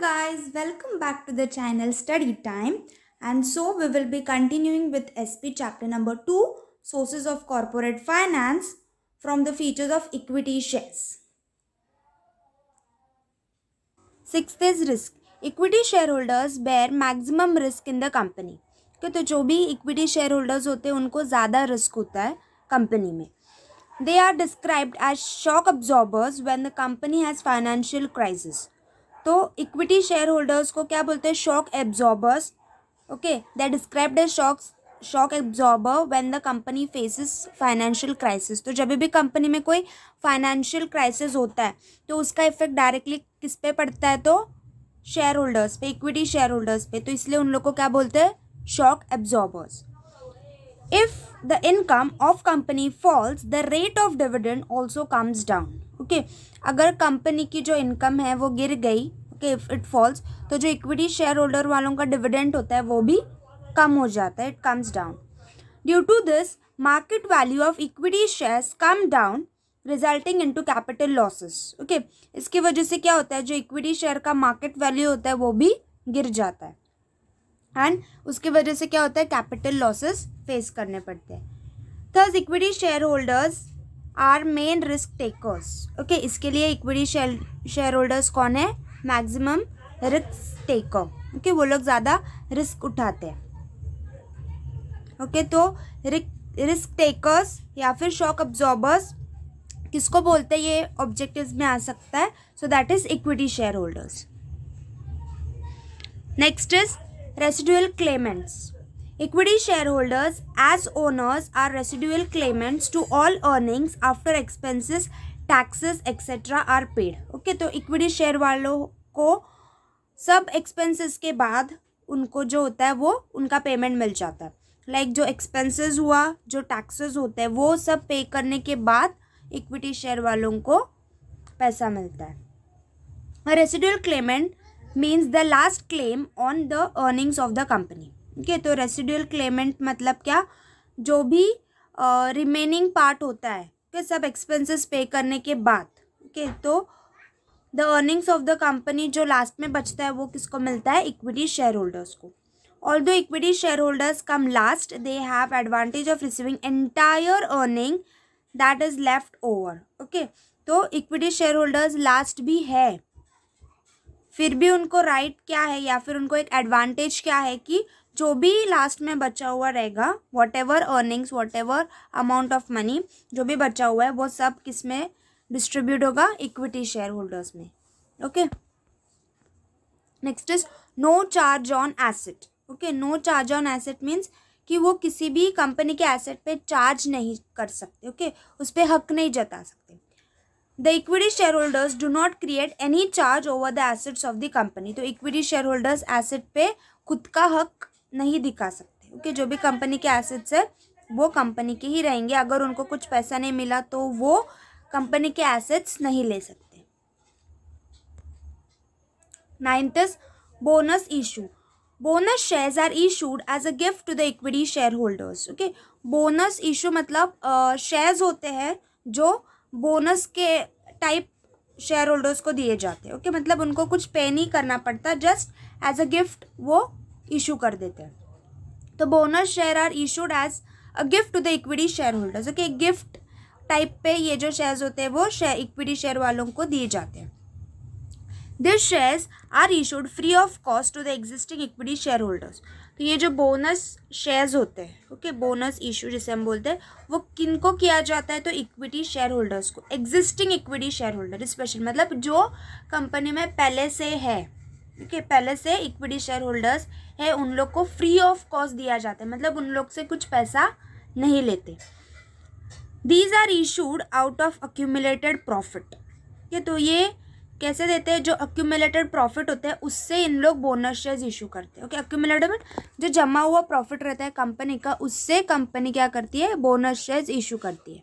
guys, welcome back to the channel Study Time and so we will be continuing with SP chapter number 2 Sources of Corporate Finance from the features of equity shares. Sixth is risk. Equity shareholders bear maximum risk in the company. कि तो जो भी equity shareholders होते हैं उनको ज़्यादा risk होता है company में They are described as shock absorbers when the company has financial crisis. तो इक्विटी शेयर होल्डर्स को क्या बोलते हैं shock absorbers okay that described as shock shock absorber when the company faces financial crisis तो जब भी company में कोई फाइनेंशियल क्राइसिस होता है तो उसका इफेक्ट डायरेक्टली किस पे पड़ता है तो शेयर होल्डर्स पे इक्विटी शेयर होल्डर्स पे तो इसलिए उन लोग को क्या बोलते हैं shock absorbers if the income of company falls the rate of dividend also comes down okay okay, अगर कंपनी की जो इनकम है वो गिर गई ओके इफ़ इट फॉल्स तो जो इक्विटी शेयर होल्डर वालों का डिविडेंड होता है वो भी कम हो जाता है it comes down due to this market value of equity shares come down resulting in to capital losses okay इसकी वजह से क्या होता है जो इक्विटी शेयर का मार्केट वैल्यू होता है वो भी गिर जाता है एंड उसकी वजह से क्या होता है कैपिटल लॉसेस फेस करने पड़ते हैं thus equity share holders are main risk takers okay इसके लिए इक्विटी शेयर होल्डर्स कौन है मैक्सिमम रिस्क टेकर ओके वो लोग ज़्यादा रिस्क उठाते हैं ओके okay, तो रिस्क टेकर्स या फिर शॉक अब्जॉर्बर्स किसको बोलते हैं ये ऑब्जेक्टिव में आ सकता है so that is equity share holders next is residual claimants Equity shareholders as owners are residual claimants to all earnings after expenses, taxes etc. are paid. Okay, तो equity share वालों को सब expenses के बाद उनको जो होता है वो उनका payment मिल जाता है लाइक like जो एक्सपेंसेस हुआ जो टैक्सेस होते हैं वो सब पे करने के बाद इक्विटी शेयर वालों को पैसा मिलता है residual claimant means the last claim on the earnings of the company ठीक है तो रेसिडुअल क्लेमेंट मतलब क्या जो भी रिमेनिंग पार्ट होता है के सब एक्सपेंसेस पे करने के बाद ओके तो the earnings of the company जो लास्ट में बचता है वो किसको मिलता है इक्विटी शेयर होल्डर्स को although equity share holders come last they have advantage of receiving entire earning that is left over okay तो इक्विटी शेयर होल्डर्स लास्ट भी है फिर भी उनको राइट right क्या है या फिर उनको एक एडवांटेज क्या है कि जो भी लास्ट में बचा हुआ रहेगा whatever earnings whatever amount of money जो भी बचा हुआ है वो सब किस में डिस्ट्रीब्यूट होगा इक्विटी शेयर होल्डर्स में okay next is no charge on asset okay no charge on asset means कि वो किसी भी कंपनी के एसेट पे चार्ज नहीं कर सकते ओके okay? उस पर हक नहीं जता सकते the equity share holders do not create any charge over the assets of the company तो इक्विटी शेयर होल्डर्स एसेट पे खुद का हक नहीं दिखा सकते ओके जो भी कंपनी के एसेट्स है वो कंपनी के ही रहेंगे अगर उनको कुछ पैसा नहीं मिला तो वो कंपनी के एसेट्स नहीं ले सकते ninth is bonus issue bonus shares are issued as a gift to the equity share holders okay bonus issue मतलब शेयर्स होते हैं जो बोनस के टाइप शेयर होल्डर्स को दिए जाते हैं ओके okay? मतलब उनको कुछ पे नहीं करना पड़ता जस्ट एज अ गिफ्ट वो इशू कर देते हैं तो bonus share are issued as a gift to the equity share holders okay gift type पे ये जो शेयर्स होते हैं वो शेयर इक्विटी शेयर वालों को दिए जाते हैं this shares are issued free of cost to the existing equity share holders तो ये जो बोनस शेयर्स होते हैं ओके बोनस इशू जिसे हम बोलते हैं वो किन को किया जाता है तो इक्विटी शेयर होल्डर्स को existing equity share holder special मतलब जो कंपनी में पहले से है के पहले से इक्विटी शेयर होल्डर्स है उन लोग को फ्री ऑफ कॉस्ट दिया जाता है मतलब उन लोग से कुछ पैसा नहीं लेते these are issued out of accumulated profit ठीक है तो ये कैसे देते हैं जो अक्यूमुलेटेड प्रॉफिट होता है उससे इन लोग बोनस शेयर्स इशू करते हैं ओके अक्यूमुलेटेड जो जमा हुआ प्रॉफिट रहता है कंपनी का उससे कंपनी क्या करती है बोनस शेयर्स इशू करती है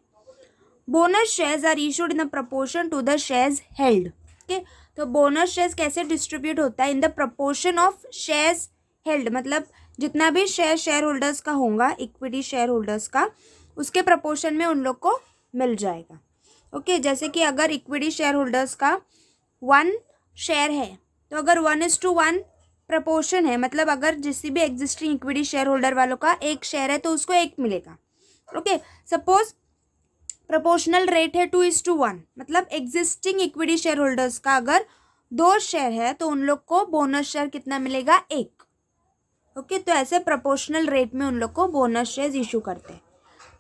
bonus shares are issued in the proportion to the shares held okay तो बोनस शेयर्स कैसे डिस्ट्रीब्यूट होता है in the proportion of shares held मतलब जितना भी शेयर शेयर होल्डर्स का होगा इक्विटी शेयर होल्डर्स का उसके प्रपोर्शन में उन लोग को मिल जाएगा ओके okay, जैसे कि अगर इक्विटी शेयर होल्डर्स का वन शेयर है तो अगर one is two one proportion है मतलब अगर जिस भी एग्जिस्टिंग इक्विटी शेयर होल्डर वालों का एक शेयर है तो उसको एक मिलेगा ओके सपोज़ प्रोपोर्शनल रेट है टू इज टू वन मतलब एग्जिस्टिंग इक्विटी शेयर होल्डर्स का अगर दो शेयर है तो उन लोग को बोनस शेयर कितना मिलेगा एक ओके okay, तो ऐसे प्रोपोर्शनल रेट में उन लोग को बोनस शेयर इशू करते हैं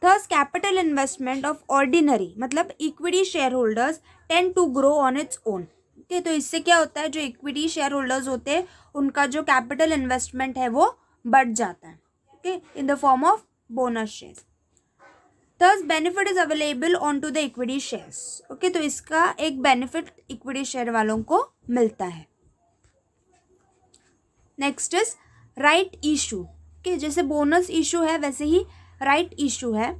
thus capital investment of ordinary मतलब equity share holders tend to grow on its own okay तो इससे क्या होता है जो इक्विटी शेयर होल्डर्स होते हैं उनका जो कैपिटल इन्वेस्टमेंट है वो बढ़ जाता है okay in the form of bonus share thus benefit is available on to the equity share okay तो इसका एक बेनिफिट इक्विटी शेयर वालों को मिलता है नेक्स्ट इज राइट इशू के जैसे बोनस इशू है वैसे ही राइट right इशू है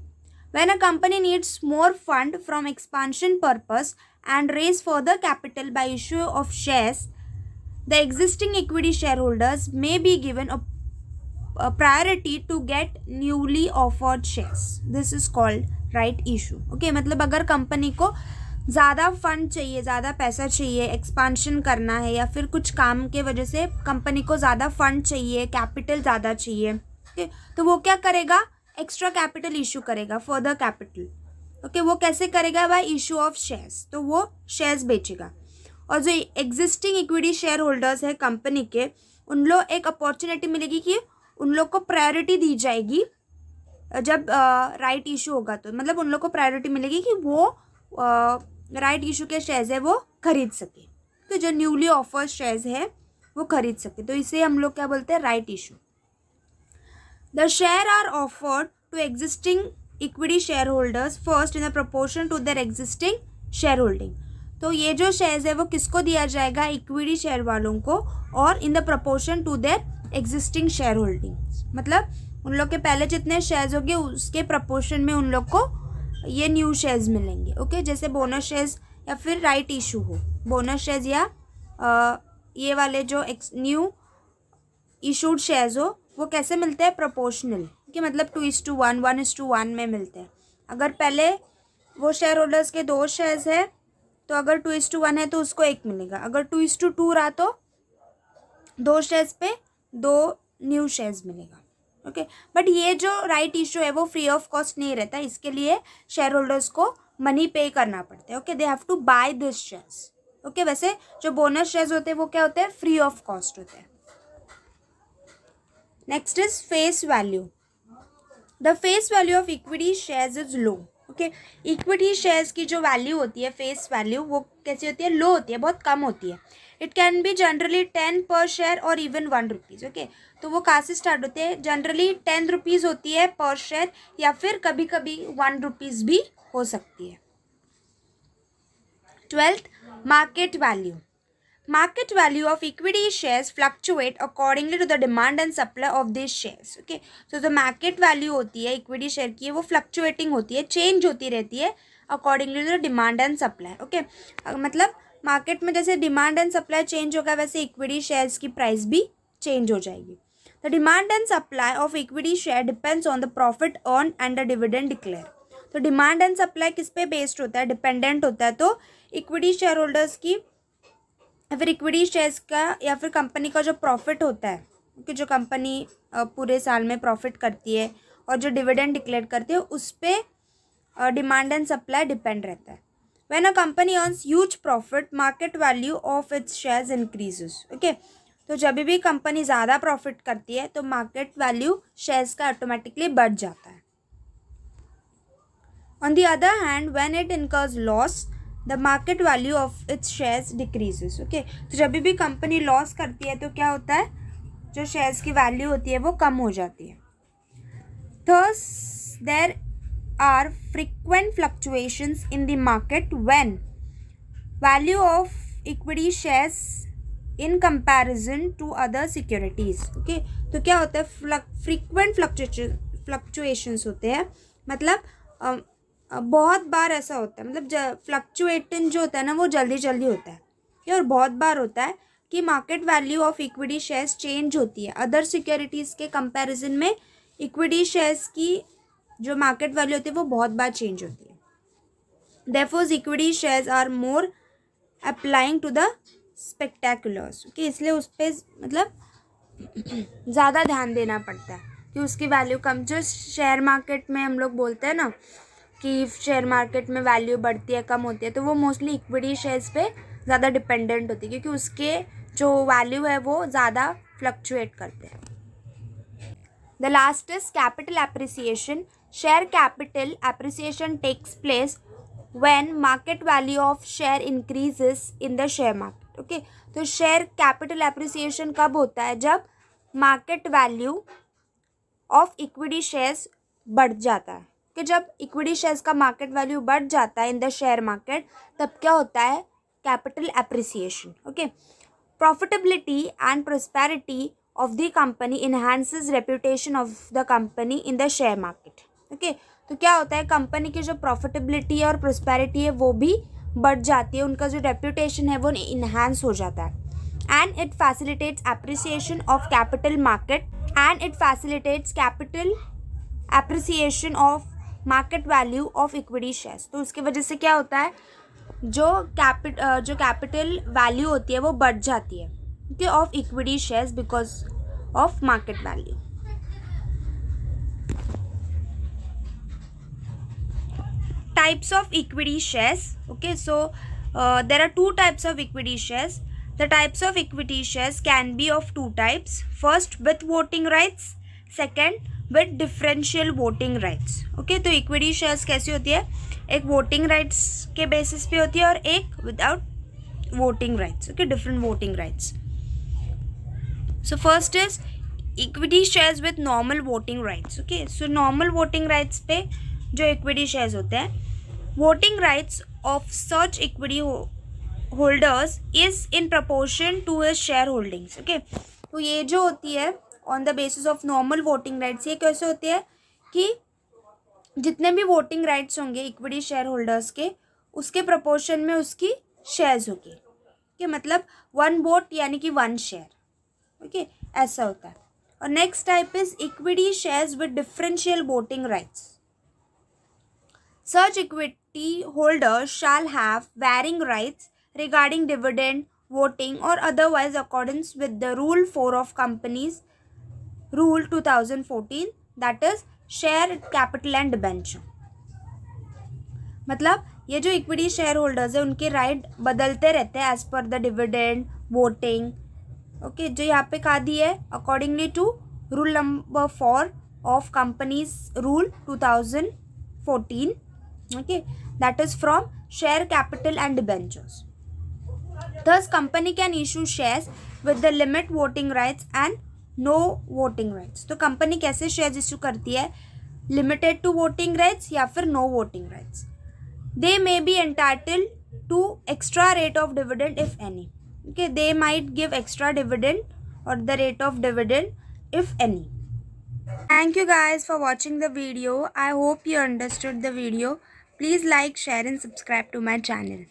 when a company needs more fund from expansion purpose and raise for the capital by issue of shares the existing equity share holders may be given a priority to get newly offered shares this is called right issue okay मतलब अगर company को ज़्यादा fund चाहिए ज़्यादा पैसा चाहिए expansion करना है या फिर कुछ काम के वजह से कंपनी को ज़्यादा फंड चाहिए कैपिटल ज़्यादा चाहिए ओके तो वो क्या करेगा एक्स्ट्रा कैपिटल इशू करेगा फर्दर कैपिटल ओके वो कैसे करेगा बाई इशू ऑफ शेयर्स तो वो शेयर्स बेचेगा और जो एग्जिस्टिंग इक्विटी शेयर होल्डर्स हैं कंपनी के उन लोग एक अपॉर्चुनिटी मिलेगी कि उन लोग को प्रायोरिटी दी जाएगी जब राइट इशू होगा तो मतलब उन लोग को प्रायोरिटी मिलेगी कि वो राइट इशू के शेयर्स है वो खरीद सके तो जो न्यूली ऑफर शेयर्स है वो खरीद सके तो इसे हम लोग क्या बोलते हैं right issue the share are offered to existing equity share holders first in the proportion to their existing share holding तो ये जो शेयर्स है वो किसको दिया जाएगा इक्विटी शेयर वालों को और in the proportion to their existing share holdings मतलब उन लोग के पहले जितने शेयर्स होंगे उसके प्रपोर्शन में उन लोग को ये न्यू शेयर्स मिलेंगे ओके जैसे बोनस शेयर्स या फिर राइट इशू हो बोनस शेयर्स या आ, ये वाले जो न्यू इशूड शेयर्स हो वो कैसे मिलते हैं प्रपोर्शनल कि मतलब two is two one one is two one में मिलते हैं अगर पहले वो शेयर होल्डर्स के दो शेयर्स हैं तो अगर टू इज़ टू वन है तो उसको एक मिलेगा अगर टू इज़ टू टू रहा तो दो शेयर्स पे दो न्यू शेयर्स मिलेगा ओके बट ये जो राइट इशू है वो फ्री ऑफ कॉस्ट नहीं रहता इसके लिए शेयर होल्डर्स को मनी पे करना पड़ता है okay they have to buy this shares okay वैसे जो बोनस शेयर्स होते हैं वो क्या होते हैं फ्री ऑफ कॉस्ट होते हैं next is face value the face value of equity shares is low okay equity shares की जो वैल्यू होती है फेस वैल्यू वो कैसी होती है लो होती है बहुत कम होती है it can be generally ten per share और इवन वन रुपीज़ ओके तो वो कहाँ से स्टार्ट होते हैं जनरली टेन रुपीज़ होती है पर शेयर या फिर कभी कभी वन रुपीज़ भी हो सकती है twelfth market value market value of equity shares fluctuate accordingly to the demand and supply of this shares okay so जो मार्केट वैल्यू होती है इक्विटी शेयर की वो फ्लक्चुएटिंग होती है चेंज होती रहती है accordingly to the demand and supply okay मतलब मार्केट में जैसे डिमांड एंड सप्लाई चेंज होगा वैसे इक्विटी शेयर्स की प्राइस भी चेंज हो जाएगी the demand and supply of equity share depends on the profit earn and the dividend declare तो डिमांड एंड सप्लाई किस पे बेस्ड होता है डिपेंडेंट होता है तो इक्विटी शेयर होल्डर्स की या फिर इक्विटी शेयर्स का या फिर कंपनी का जो प्रॉफिट होता है कि जो कंपनी पूरे साल में प्रॉफिट करती है और जो डिविडेंड डिक्लेयर करती है उस पर डिमांड एंड सप्लाई डिपेंड रहता है when a company earns huge profit market value of its shares increases okay तो जब भी कंपनी ज़्यादा प्रॉफिट करती है तो मार्केट वैल्यू शेयर्स का ऑटोमेटिकली बढ़ जाता है on the other hand when it incurs loss the market value of its shares decreases okay तो जब भी कंपनी लॉस करती है तो क्या होता है जो शेयर्स की वैल्यू होती है वो कम हो जाती है thus there are frequent fluctuations in the market when value of equity shares in comparison to other securities okay तो क्या होता है फ्लक फ्रिक्वेंट फ्लक्चुएशन फ्लक्चुएशंस होते हैं मतलब बहुत बार ऐसा होता है मतलब फ्लक्चुएटन जो होता है ना वो जल्दी जल्दी होता है ओके और बहुत बार होता है कि market value of equity shares change होती है अदर सिक्योरिटीज़ के कंपेरिजन में इक्विटी शेयर्स की जो मार्केट वैल्यू होती है वो बहुत बार चेंज होती है therefore equity shares are more appealing to the speculators कि इसलिए उस पर मतलब ज़्यादा ध्यान देना पड़ता है कि उसकी वैल्यू कम जो शेयर मार्केट में हम लोग बोलते हैं ना कि शेयर मार्केट में वैल्यू बढ़ती है कम होती है तो वो मोस्टली इक्विटी शेयर्स पे ज़्यादा डिपेंडेंट होती है क्योंकि उसके जो वैल्यू है वो ज़्यादा फ्लक्चुएट करते हैं the last is capital appreciation Share capital appreciation takes place when market value of share increases in the share market. Okay, तो share capital appreciation कब होता है जब market value of equity shares बढ़ जाता है कि जब इक्विटी शेयर्स का मार्केट वैल्यू बढ़ जाता है इन द शेयर मार्केट तब क्या होता है capital appreciation okay profitability and prosperity of the company enhances reputation of the company in the share market okay तो क्या होता है कंपनी की जो प्रॉफिटेबिलिटी है और प्रोस्पैरिटी है वो भी बढ़ जाती है उनका जो रेप्यूटेशन है वो इन्हांस हो जाता है and it facilitates appreciation of capital market and it facilitates capital appreciation of market value of equity shares तो उसकी वजह से क्या होता है जो कैपिट जो कैपिटल वैल्यू होती है वो बढ़ जाती है okay of equity shares because of market value types of equity shares okay so uh, there are two types of equity shares the types of equity shares can be of two types first with voting rights second with differential voting rights okay तो equity shares कैसी hoti hai ek voting rights ke basis pe hoti hai aur ek without voting rights okay different voting rights so first is equity shares with normal voting rights okay so normal voting rights pe जो equity shares होते हैं voting rights of सर्च equity holders is in proportion to his share holdings okay तो ये जो होती है on the basis of normal voting rights ये कैसे होती है कि जितने भी वोटिंग राइट्स होंगे इक्विटी शेयर होल्डर्स के उसके प्रपोर्शन में उसकी शेयर्स होगी कि मतलब वन वोट यानी कि वन शेयर ओके ऐसा होता है और next type is equity shares with differential voting rights सर्च equity holder shall have varying rights regarding dividend voting और otherwise according with the rule four of companies rule two thousand fourteen that is share capital and bench मतलब ये जो equity share holders है उनके right बदलते रहते हैं as per the dividend voting okay जो यहाँ पे कहा दी है accordingly to rule number four of companies rule two thousand fourteen okay that is from share capital and ventures. thus company can issue shares with the limit voting rights and no voting rights so company kaise shares issue karti hai limited to voting rights ya fir no voting rights they may be entitled to extra rate of dividend if any okay they might give extra dividend or the rate of dividend if any thank you guys for watching the video i hope you understood the video Please like, share and subscribe to my channel.